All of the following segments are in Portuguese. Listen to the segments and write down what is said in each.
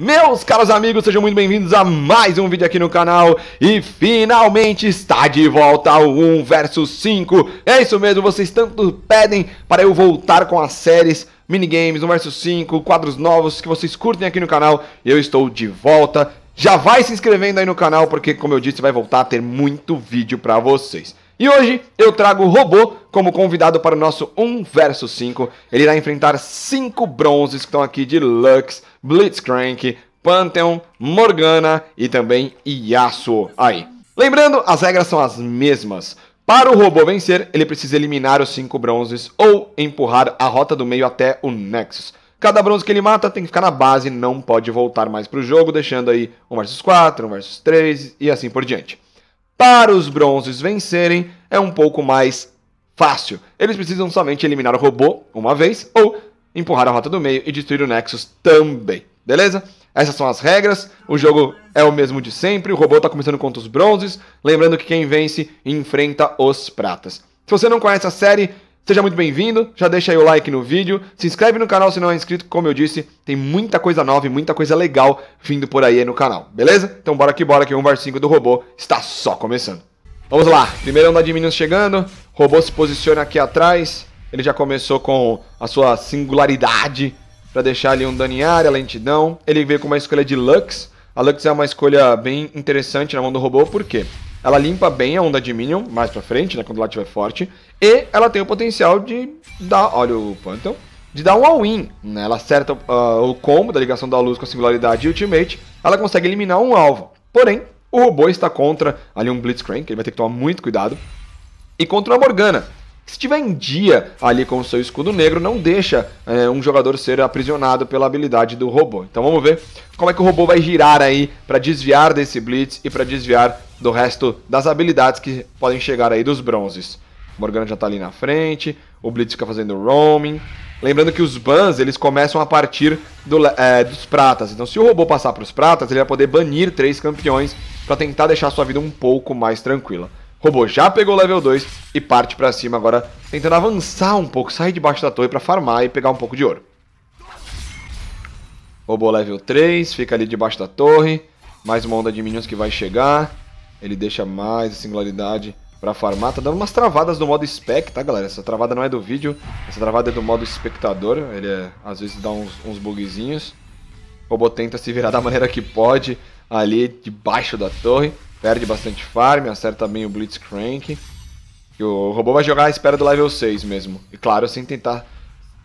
Meus caros amigos, sejam muito bem-vindos a mais um vídeo aqui no canal E finalmente está de volta o 1 vs 5 É isso mesmo, vocês tanto pedem para eu voltar com as séries Minigames, 1 vs 5, quadros novos que vocês curtem aqui no canal eu estou de volta Já vai se inscrevendo aí no canal porque, como eu disse, vai voltar a ter muito vídeo para vocês e hoje eu trago o Robô como convidado para o nosso 1 vs 5. Ele irá enfrentar cinco bronzes que estão aqui de Lux, Blitzcrank, Pantheon, Morgana e também Yasuo. Aí. Lembrando, as regras são as mesmas. Para o robô vencer, ele precisa eliminar os cinco bronzes ou empurrar a rota do meio até o Nexus. Cada bronze que ele mata tem que ficar na base, não pode voltar mais para o jogo, deixando aí 1 versus 4, 1 versus 3 e assim por diante para os bronzes vencerem é um pouco mais fácil. Eles precisam somente eliminar o robô uma vez ou empurrar a rota do meio e destruir o Nexus também, beleza? Essas são as regras, o jogo é o mesmo de sempre, o robô está começando contra os bronzes, lembrando que quem vence enfrenta os pratas. Se você não conhece a série, Seja muito bem-vindo, já deixa aí o like no vídeo, se inscreve no canal se não é inscrito, como eu disse, tem muita coisa nova e muita coisa legal vindo por aí no canal, beleza? Então bora que bora que o 1 do robô está só começando. Vamos lá, primeiro onda de Minions chegando, o robô se posiciona aqui atrás, ele já começou com a sua singularidade para deixar ali um dano em área, lentidão, ele veio com uma escolha de Lux, a Lux é uma escolha bem interessante na mão do robô, por quê? Ela limpa bem a onda de Minion mais pra frente, né? Quando ela estiver forte. E ela tem o potencial de dar. Olha o Phantom. De dar um all-in. Né? Ela acerta uh, o combo da ligação da luz com a singularidade e ultimate. Ela consegue eliminar um alvo. Porém, o robô está contra ali um Blitzcrank. Ele vai ter que tomar muito cuidado. E contra a Morgana se estiver em dia ali com o seu escudo negro, não deixa é, um jogador ser aprisionado pela habilidade do robô. Então vamos ver como é que o robô vai girar aí para desviar desse Blitz e para desviar do resto das habilidades que podem chegar aí dos bronzes. O Morgana já está ali na frente, o Blitz fica fazendo roaming. Lembrando que os bans, eles começam a partir do, é, dos pratas. Então se o robô passar para os pratas, ele vai poder banir três campeões para tentar deixar sua vida um pouco mais tranquila. Robô já pegou o level 2 e parte para cima agora, tentando avançar um pouco, sair debaixo da torre para farmar e pegar um pouco de ouro. Robô level 3, fica ali debaixo da torre. Mais uma onda de minions que vai chegar. Ele deixa mais a singularidade para farmar. Tá dando umas travadas do modo spec, tá, galera? Essa travada não é do vídeo, essa travada é do modo espectador. Ele é, às vezes dá uns, uns bugzinhos. robô tenta se virar da maneira que pode ali debaixo da torre perde bastante farm, acerta bem o Blitzcrank. E o robô vai jogar à espera do level 6 mesmo. E claro, sem tentar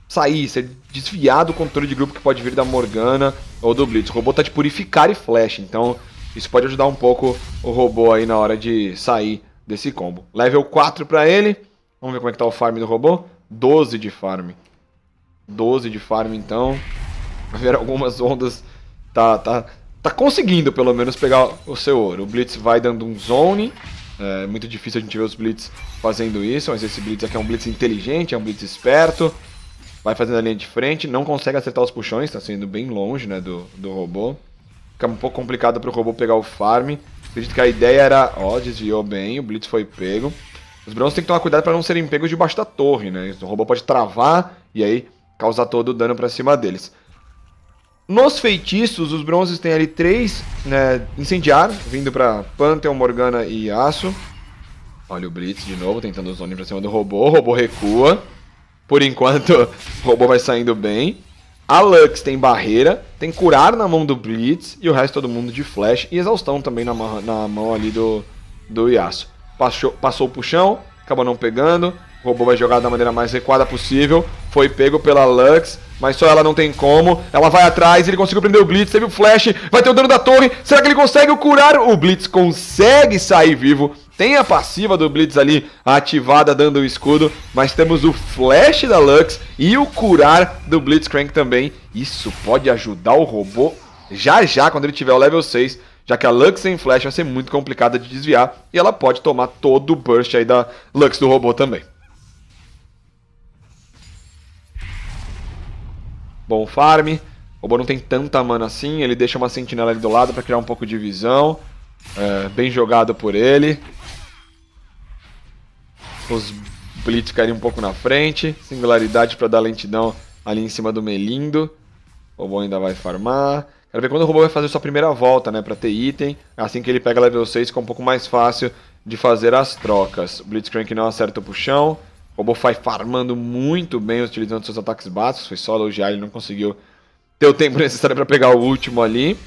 sair, ser desviado do controle de grupo que pode vir da Morgana ou do Blitz. O robô tá de purificar e flash, então isso pode ajudar um pouco o robô aí na hora de sair desse combo. Level 4 para ele. Vamos ver como é que tá o farm do robô. 12 de farm. 12 de farm, então. Vai ver algumas ondas. Tá, tá tá conseguindo pelo menos pegar o seu ouro. O Blitz vai dando um zone. É muito difícil a gente ver os Blitz fazendo isso, mas esse Blitz aqui é um Blitz inteligente, é um Blitz esperto. Vai fazendo a linha de frente, não consegue acertar os puxões, tá sendo bem longe né, do, do robô. Fica um pouco complicado pro robô pegar o farm. Acredito que a ideia era... Ó, desviou bem, o Blitz foi pego. Os Bronze têm que tomar cuidado para não serem pegos debaixo da torre, né? O robô pode travar e aí causar todo o dano para cima deles. Nos feitiços, os bronzes têm ali três, né, incendiar, vindo para Pantheon, Morgana e Aço. Olha o Blitz de novo, tentando o zone pra cima do robô, o robô recua. Por enquanto, o robô vai saindo bem. A Lux tem barreira, tem curar na mão do Blitz e o resto todo mundo de flash. E exaustão também na, mão, na mão ali do, do Yasuo. Passou, passou o puxão, acaba não pegando. O robô vai jogar da maneira mais recuada possível foi pego pela Lux, mas só ela não tem como. Ela vai atrás, ele conseguiu prender o Blitz, teve o flash, vai ter o dano da torre. Será que ele consegue curar? O Blitz consegue sair vivo. Tem a passiva do Blitz ali ativada, dando o escudo. Mas temos o flash da Lux e o curar do Blitzcrank também. Isso pode ajudar o robô já já, quando ele tiver o level 6. Já que a Lux sem flash vai ser muito complicada de desviar. E ela pode tomar todo o burst aí da Lux do robô também. Bom farm. O Boru não tem tanta mana assim, ele deixa uma sentinela ali do lado para criar um pouco de visão. É, bem jogado por ele. Os Blitz caírem um pouco na frente. Singularidade para dar lentidão ali em cima do Melindo. O robô ainda vai farmar. Quero ver quando o robô vai fazer sua primeira volta, né? Pra ter item. Assim que ele pega level 6, fica um pouco mais fácil de fazer as trocas. O Blitzcrank não acerta o puxão. O Obofai farmando muito bem, utilizando seus ataques básicos. Foi só elogiar, ele não conseguiu ter o tempo necessário para pegar o último ali.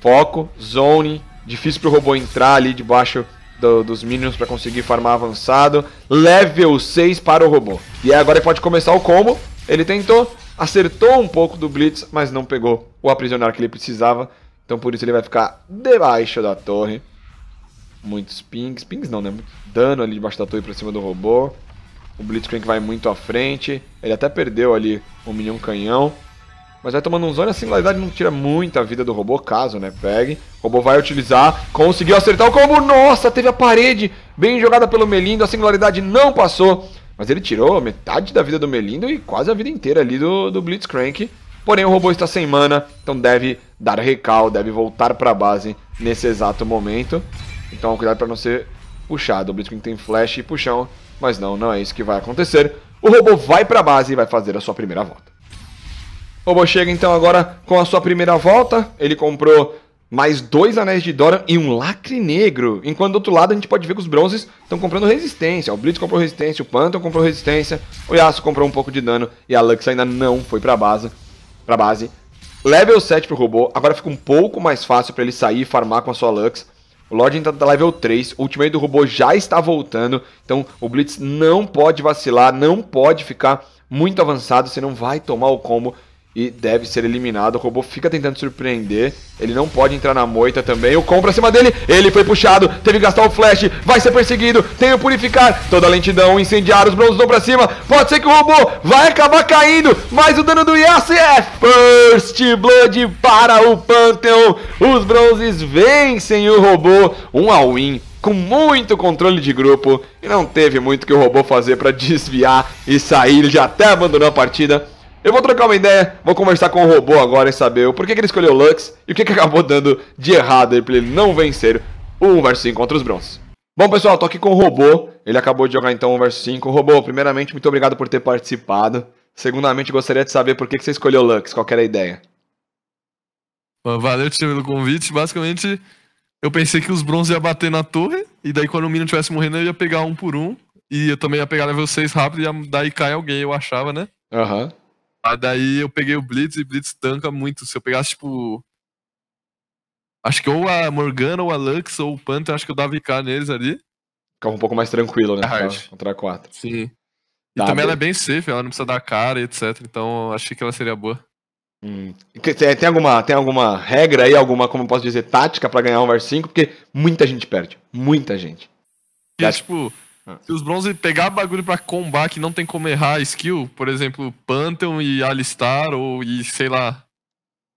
Foco, zone. Difícil pro robô entrar ali debaixo do, dos minions para conseguir farmar avançado. Level 6 para o robô. E agora ele pode começar o combo. Ele tentou, acertou um pouco do Blitz, mas não pegou o aprisionar que ele precisava. Então por isso ele vai ficar debaixo da torre. Muitos pings. Pings não, né? Muito dano ali debaixo da torre pra cima do robô. O Blitzcrank vai muito à frente. Ele até perdeu ali o Minion Canhão. Mas vai tomando um zone. A singularidade não tira muita vida do robô, caso, né? Pegue. O robô vai utilizar. Conseguiu acertar o combo. Nossa, teve a parede. Bem jogada pelo Melindo. A singularidade não passou. Mas ele tirou metade da vida do Melindo e quase a vida inteira ali do, do Blitzcrank. Porém, o robô está sem mana, então deve dar recal, deve voltar para a base nesse exato momento. Então, cuidado para não ser puxado. O Blitzkrieg tem flash e puxão, mas não, não é isso que vai acontecer. O robô vai para a base e vai fazer a sua primeira volta. O robô chega então agora com a sua primeira volta. Ele comprou mais dois anéis de Doran e um lacre negro. Enquanto do outro lado a gente pode ver que os bronzes estão comprando resistência. O Blitz comprou resistência, o Panther comprou resistência, o Yasuo comprou um pouco de dano e a Lux ainda não foi para base. Para base. Level 7 pro robô, agora fica um pouco mais fácil para ele sair e farmar com a sua Lux. O Lodge ainda tá level 3, o ultimate do robô já está voltando, então o Blitz não pode vacilar, não pode ficar muito avançado, senão vai tomar o combo e deve ser eliminado. O robô fica tentando surpreender. Ele não pode entrar na moita também. O Com pra cima dele. Ele foi puxado. Teve que gastar o flash. Vai ser perseguido. Tem o purificar. Toda a lentidão. Incendiar. Os bronzos pra cima. Pode ser que o robô vai acabar caindo. Mas o dano do Yassi é first blood para o Pantheon. Os bronzes vencem o robô. Um all win com muito controle de grupo e não teve muito que o robô fazer para desviar e sair. Ele já até abandonou a partida. Eu vou trocar uma ideia, vou conversar com o robô agora e saber o porquê que ele escolheu Lux e o que, que acabou dando de errado aí pra ele não vencer o 1 vs 5 contra os Bronze. Bom, pessoal, tô aqui com o robô. Ele acabou de jogar então 1 vs 5. Robô, primeiramente, muito obrigado por ter participado. Segundamente, gostaria de saber por que, que você escolheu Lux, qual era a ideia. Valeu, Tio, pelo convite. Basicamente, eu pensei que os bronze ia bater na torre, e daí quando o Minion estivesse morrendo, eu ia pegar um por um. E eu também ia pegar level 6 rápido, e daí cair alguém, eu achava, né? Aham. Uhum daí eu peguei o Blitz e Blitz tanca muito. Se eu pegasse, tipo. Acho que ou a Morgana, ou a Lux, ou o Panther, acho que eu dava IK neles ali. Ficava um pouco mais tranquilo, né? É hard. Contra a 4. Sim. E tá, também ela é bem safe, ela não precisa dar cara, etc. Então achei que ela seria boa. Hum. Tem, alguma, tem alguma regra aí, alguma, como eu posso dizer, tática para ganhar um versus 5? Porque muita gente perde. Muita gente. E, tipo, se os bronze pegar bagulho para combar que não tem como errar skill, por exemplo, Pantheon e Alistar, ou e sei lá,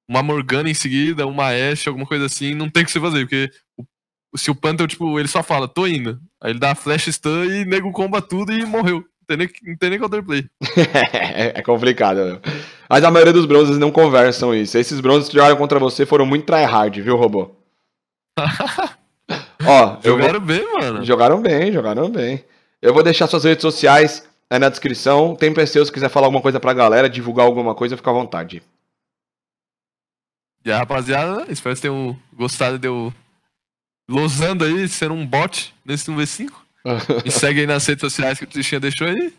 uma Morgana em seguida, uma Ashe, alguma coisa assim, não tem o que se fazer, porque o, se o Pantheon, tipo, ele só fala, tô indo. Aí ele dá flash stun e nego comba tudo e morreu. Não tem nem, não tem nem counterplay. é complicado, meu. Né? Mas a maioria dos bronzes não conversam isso. Esses bronzes que jogaram contra você foram muito tryhard, viu, robô? Ó, jogaram bem, mano. Jogaram bem, jogaram bem. Eu vou deixar suas redes sociais aí na descrição. Tem pra se quiser falar alguma coisa pra galera, divulgar alguma coisa, fica à vontade. E aí, rapaziada, espero que tenham gostado de eu losando aí, sendo um bot nesse 1v5. Me segue aí nas redes sociais que o Tristinha deixou aí.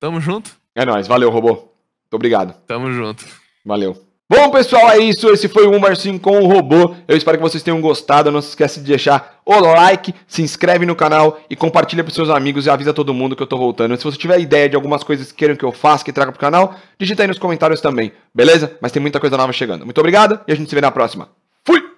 Tamo junto. É nóis, valeu, robô. Muito obrigado. Tamo junto. Valeu. Bom, pessoal, é isso. Esse foi o Marcinho com o Robô. Eu espero que vocês tenham gostado. Não se esquece de deixar o like, se inscreve no canal e compartilha para seus amigos e avisa todo mundo que eu tô voltando. Se você tiver ideia de algumas coisas que queiram que eu faça, que traga pro canal, digita aí nos comentários também, beleza? Mas tem muita coisa nova chegando. Muito obrigado e a gente se vê na próxima. Fui!